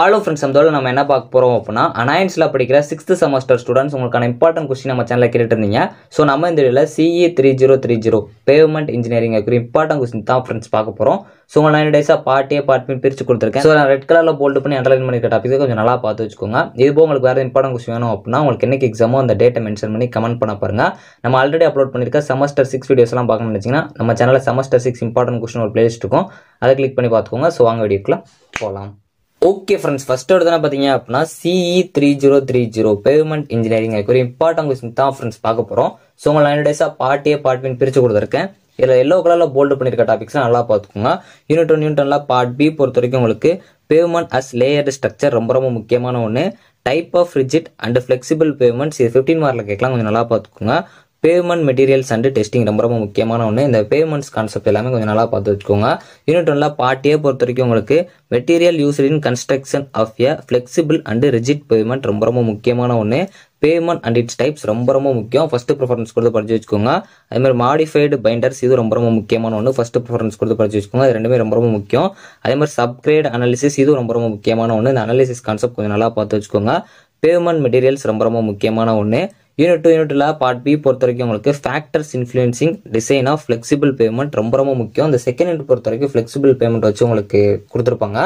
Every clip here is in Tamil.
ஆலோ ஃப்ரெண்ட்ஸ் நம்மளோட நம்ம என்ன பார்க்க போகிறோம் அப்படின்னா அனாயன்ஸில் படிக்கிற சிக்ஸ்த் செமஸ்டர் ஸ்டூடெண்ட்ஸ் உங்களுக்கான இம்பார்ட்டன் கொஸ்டின் நம்ம சேனலில் கேட்டுருந்தீங்க ஸோ நம்ம இந்த வீடியோவில் CE three zero three zero pavement engineering குறி இம்பார்ட்டன்ட் கொஸ்டின் தான் ஃப்ரெண்ட்ஸ் பார்க்க போகிறோம் ஸோ உங்கள் நைன் டேஸாக பார்ட்டியே பார்ட்மே பிரித்து கொடுத்துருக்கேன் ஸோ நான் ரெட் கலரில் போல்டு பண்ணி அண்டர்லைன் பண்ணிக்கிற டாப்பிக்கை கொஞ்சம் நல்லா பார்த்து வச்சுக்கோங்க இதுபோல் உங்களுக்கு வேறு இம்பார்ட்டன் கொஸ்டின் வேணும் அப்படின்னா உங்களுக்கு என்றைக்கு எக்ஸாமோ அந்த டேட்டை மென்ஷன் பண்ணி கமெண்ட் பண்ண பாருங்கள் நம்ம ஆல்ரெடி அப்லோட் பண்ணியிருக்க செமஸ்டர் சிக்ஸ் வீடியோஸ்லாம் பார்க்கணும்னு நினச்சிங்கன்னா நம்ம சேனலில் செமஸ்டர் சிக்ஸ் இம்பார்ட்டன் கொஸ்டின் ஒரு பிளேலிஸ்ட் இருக்கும் அதை கிளிக் பண்ணி பார்த்துக்கோங்க ஸோ வாங்க வீடியோக்குலாம் போகலாம் ஓகே ஃப்ரெண்ட்ஸ் ஃபர்ஸ்ட் எடுத்தனா பார்த்தீங்க அப்படின்னா CE three zero three zero pavement engineering ஒரு இம்பார்ட்டன் கொஸ்டின் தான் ஃப்ரெண்ட்ஸ் பார்க்க போகிறோம் ஸோ உங்கள் நைன் டேஸாக பார்ட்டியே பின் பிரித்து கொடுத்துருக்கேன் இதில் எல்லோ கலரில் போல்டு பண்ணியிருக்க டாபிக்ஸ் நல்லா பார்த்துக்கோங்க யூனிட் ஒன் யூனிட் ஒன்லாம் பார்ட் பி பொறுத்த வரைக்கும் உங்களுக்கு பேமெண்ட் அஸ் லேயர்டு ஸ்ட்ரக்சர் ரொம்ப ரொம்ப முக்கியமான ஒன்று type of rigid and flexible pavements இது ஃபிஃப்டின் மார்க்கில் கேட்கலாம் கொஞ்சம் நல்லா பார்த்துக்கோங்க பேமெண்ட் மெட்டீரியல்ஸ் அண்டு டெஸ்டிங் ரொம்ப ரொம்ப முக்கியமான ஒன்று இந்த பேமெண்ட்ஸ் கான்செப்ட் எல்லாமே கொஞ்சம் நல்லா பார்த்து வச்சுக்கோங்க யூனிட் ஒன்ல பார்ட்டியை பொறுத்த வரைக்கும் உங்களுக்கு material used in construction of a flexible and rigid pavement ரொம்ப ரொம்ப முக்கியமான ஒன்று பேமெண்ட் அண்ட் இட்ஸ் டைப்ஸ் ரொம்ப ரொம்ப முக்கியம் ஃபஸ்ட்டு ப்ரிஃபரன்ஸ் கொடுத்து படிச்சு வச்சுக்கோங்க அதே மாதிரி மாடிஃபைடு பைண்டர்ஸ் இது ரொம்ப ரொம்ப முக்கியமான ஒன்று ஃபஸ்ட்டு ப்ரிஃபரன்ஸ் கொடுத்து படிச்சு வச்சுக்கோங்க அது ரெண்டுமே ரொம்ப ரொம்ப முக்கியம் அதே மாதிரி சப்கிரேட் அனாலிசிஸ் இது ரொம்ப ரொம்ப முக்கியமான ஒன்று இந்த அனாலிசிஸ் கான்செப்ட் கொஞ்சம் நல்லா பார்த்து வச்சுக்கோங்க பேமெண்ட் மெட்டீரியல்ஸ் ரொம்ப ரொம்ப முக்கியமான ஒன்று யூனிட் யூனிட் இல்லை பார்ட் பி பொறுத்த வரைக்கும் உங்களுக்கு factors influencing design of flexible pavement ரொம்ப ரொம்ப முக்கியம் அந்த செகண்ட் யூனிட் பொறுத்த வரைக்கும் ஃப்ளெக்சிபிள் பேமெண்ட் வச்சு உங்களுக்கு கொடுத்துருப்பாங்க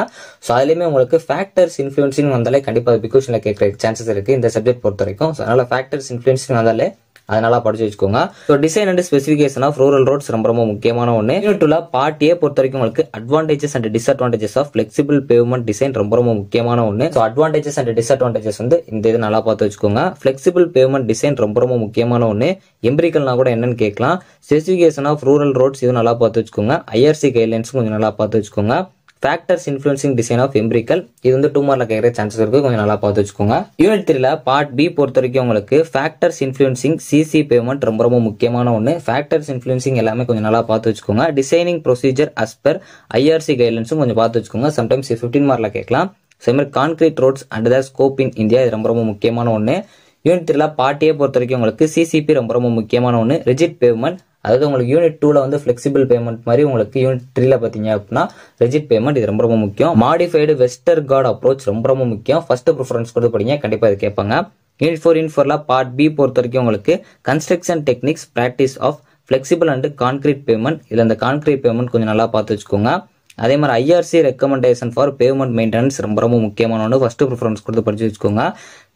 ஸோ அதுலேயுமே உங்களுக்கு ஃபேக்டர்ஸ் இன்ஃப்ளூயன்சிங் வந்தாலே கண்டிப்பாக பிகோஷனில் கேட்குற சான்சஸ் இருக்குது இந்த சப்ஜெக்ட் பொறுத்த வரைக்கும் ஸோ அதனால் ஃபேக்டர்ஸ் இன்ஃப்ளூயன்சிங் வந்தாலே அதனால படிச்சு வச்சுக்கோங்க so design and specification of rural roads ரொம்ப ரொம்ப முக்கியமான ஒன்று பார்ட் ஏ பொறுத்த வரைக்கும் உங்களுக்கு advantages and disadvantages of flexible pavement design ரொம்ப ரொம்ப முக்கியமான ஒன்று ஸோ அட்வான்டேஜஸ் அண்ட் டிஸ்அட்வான்டேஜஸ் வந்து இந்த இது நல்லா பார்த்து வச்சுக்கோங்க ஃபிளெக்சிபிள் பேமெண்ட் டிசைன் ரொம்ப ரொம்ப முக்கியமான ஒன்று எம்பிரிக்கல்னா கூட என்னன்னு கேட்கலாம் ஸ்பெசிஃபிகேஷன் ஆஃப் ரூரல் ரோட்ஸ் இது நல்லா பார்த்து வச்சுக்கோங்க ஐஆர்சி கைட்லைன்ஸும் கொஞ்சம் நல்லா பார்த்து வச்சுக்கோங்க factors influencing design of empirical இது வந்து டூ மார்க்கில் கேட்குற சான்சஸ் இருக்குது கொஞ்சம் நல்லா பார்த்து வச்சுக்கோங்க யூனிட் த்ரீல பார்ட் பி பொறுத்த வரைக்கும் உங்களுக்கு ஃபேக்டர்ஸ் இன்ஃபுளுசிங் சிசி பேமெண்ட் ரொம்ப ரொம்ப முக்கியமான ஒன்று ஃபேக்டர்ஸ் இன்ஃபுளுசிங் எல்லாமே கொஞ்சம் நல்லா பார்த்து வச்சுக்கோங்க designing procedure as per IRC கைட்லைன்ஸும் கொஞ்சம் பார்த்து வச்சுக்கோங்க சம்டைம்ஸ் ஃபிஃப்டின் மார்க்ல கேட்கலாம் அதே மாதிரி concrete roads and the scope in India இது ரொம்ப ரொம்ப முக்கியமான ஒன்று யூனிட் த்ரீல பார்ட்டியை பொறுத்த வரைக்கும் உங்களுக்கு சிசிபி ரொம்ப ரொம்ப முக்கியமான ஒன்று ரிஜிட் பேமெண்ட் அதாவது உங்களுக்கு யூனிட் டூவில் வந்து ஃப்ளெக்சிபிள் பேமெண்ட் மாதிரி உங்களுக்கு யூனிட் த்ரீல பார்த்தீங்க அப்படின்னா ரெஜிட் பேமெண்ட் இது ரொம்ப ரொம்ப முக்கியம் மாடிஃபைடு வெஸ்டர் கார்டு அப்ரோச் ரொம்ப ரொம்ப முக்கியம் ஃபர்ஸ்ட் ப்ரிஃபரன்ஸ் கொடுத்து படிங்க கண்டிப்பாக இது கேட்பாங்க யூனிட் ஃபோர் யூனிட் ஃபோரில் பார்ட் பி பொறுத்த வரைக்கும் உங்களுக்கு construction techniques practice of flexible and concrete pavement இதில் அந்த கான்கிரீட் பேமெண்ட் கொஞ்சம் நல்லா பார்த்து வச்சுக்கோங்க அதே மாதிரி IRC recommendation for pavement maintenance ரொம்ப ரொம்ப முக்கியமான ஒன்று ஃபர்ஸ்ட் ப்ரிஃபரன்ஸ் கொடுத்து படிச்சு வச்சுக்கோங்க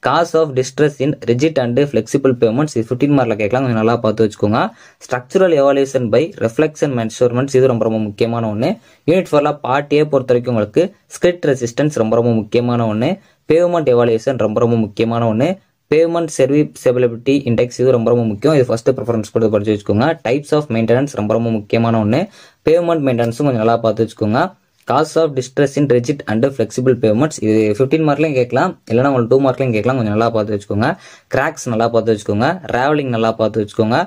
causes of distress in rigid and flexible pavements இது ஃபிஃப்டின் மார்க்கில் கேட்கலாம் கொஞ்சம் நல்லா பார்த்து வச்சுக்கோங்க structural evaluation by deflection measurements இது ரொம்ப ரொம்ப முக்கியமான ஒன்று யூனிட் ஃபோரில் பார்ட்டியே பொறுத்த வரைக்கும் உங்களுக்கு ஸ்கிரிட் ரெசிஸ்டன்ஸ் ரொம்ப ரொம்ப முக்கியமான ஒன்று பேமெண்ட் எவாலியூஷன் ரொம்ப ரொம்ப முக்கியமான ஒன்று பேமெண்ட் சர்வீசபிலிட்டி இண்டெக்ஸ் இது ரொம்ப ரொம்ப முக்கியம் இது ஃபஸ்ட்டு ப்ரிஃபரன்ஸ் கொடுத்து படிச்சு வச்சுக்கோங்க டைப்ஸ் ஆஃப் மெயின்டெனன்ஸ் ரொம்ப ரொம்ப முக்கியமான ஒன்று பேமெண்ட் மெயின்டெனன்ஸும் கொஞ்சம் நல்லா பார்த்து வச்சுக்கோங்க causes of distress in rigid and flexible pavements இது ஃபிஃப்டீன் மார்க்லையும் கேட்கலாம் இல்லைனா உங்களுக்கு டூ மார்க்லையும் கேட்கலாம் கொஞ்சம் நல்லா பார்த்து வச்சுக்கோங்க கிராக்ஸ் நல்லா பார்த்து வச்சுக்கோங்க ட்ராவலிங் நல்லா பார்த்து வச்சுக்கோங்க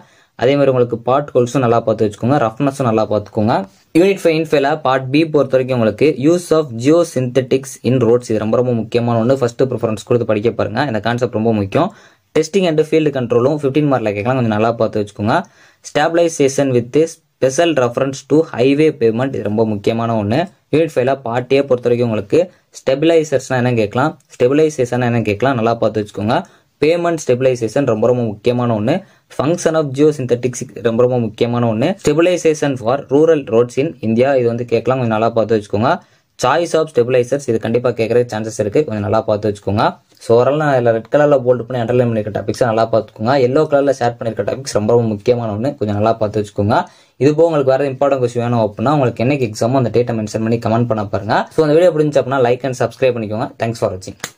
அதே மாதிரி உங்களுக்கு பார்ட் ஹோல்ஸும் நல்லா பார்த்து வச்சுக்கோங்க ரஃப்னஸும் நல்லா பார்த்துக்கோங்க யூனிட் ஃபைவ் இன்ஃபைல பார்ட் பி பொறுத்த வரைக்கும் உங்களுக்கு use of geosynthetics in roads இது ரொம்ப ரொம்ப முக்கியமான ஒன்று ஃபர்ஸ்ட் ப்ரிஃபரன்ஸ் கொடுத்து படிக்க பாருங்க இந்த கான்செப்ட் ரொம்ப முக்கியம் டெஸ்டிங் அண்ட் ஃபீல்டு கண்ட்ரோலும் ஃபிஃப்டீன் மார்க்கில் கேட்கலாம் கொஞ்சம் நல்லா பார்த்து வச்சுக்கோங்க stabilization with special reference to highway pavement இது ரொம்ப முக்கியமான ஒன்று யூனிட் ஃபைவ்ல பார்ட்டியை பொறுத்த வரைக்கும் உங்களுக்கு ஸ்டெபிலைசர்ஸ்னா என்ன கேட்கலாம் ஸ்டெபிலைசேஷன் என்ன கேட்கலாம் நல்லா பார்த்து வச்சுக்கோங்க பேமெண்ட் ஸ்டெபிலைசேஷன் ரொம்ப ரொம்ப முக்கியமான ஒன்று ஃபங்க்ஷன் ஆஃப் ஜியோ சிந்தட்டிக்ஸ் ரொம்ப ரொம்ப முக்கியமான ஒன்று stabilization for rural roads in India இது வந்து கேட்கலாம் கொஞ்சம் நல்லா பார்த்து வச்சுக்கோங்க சாய்ஸ் ஆஃப் ஸ்டெபிலைசர்ஸ் இது கண்டிப்பாக கேட்குற சான்சஸ் இருக்குது கொஞ்சம் நல்லா பார்த்து வச்சுக்கோங்க ஸோ ஓரளவு நான் இதில் ரெட் கலரில் போல்டு பண்ணி அண்டர்லைன் பண்ணிருக்க டாபிக்ஸை நல்லா பார்த்துக்கோங்க எல்லோ கலரில் ஷேர் பண்ணியிருக்க டாபிக்ஸ் ரொம்ப ரொம்ப முக்கியமான ஒன்று கொஞ்சம் நல்லா பார்த்து வச்சுக்கோங்க இது போக உங்களுக்கு வேறு இம்பார்ட்டன் கொஸ்டின் வேணும் அப்படின்னா உங்களுக்கு என்னைக்கு எக்ஸாமோ அந்த டேட்டை மென்ஷன் பண்ணி கமெண்ட் பண்ண பாருங்க ஸோ அந்த வீடியோ பிடிச்சி அப்படின்னா லைக் அண்ட் சப்ஸ்கிரைப் பண்ணிக்கோங்க தேங்க்ஸ் ஃபார் வாட்சிங்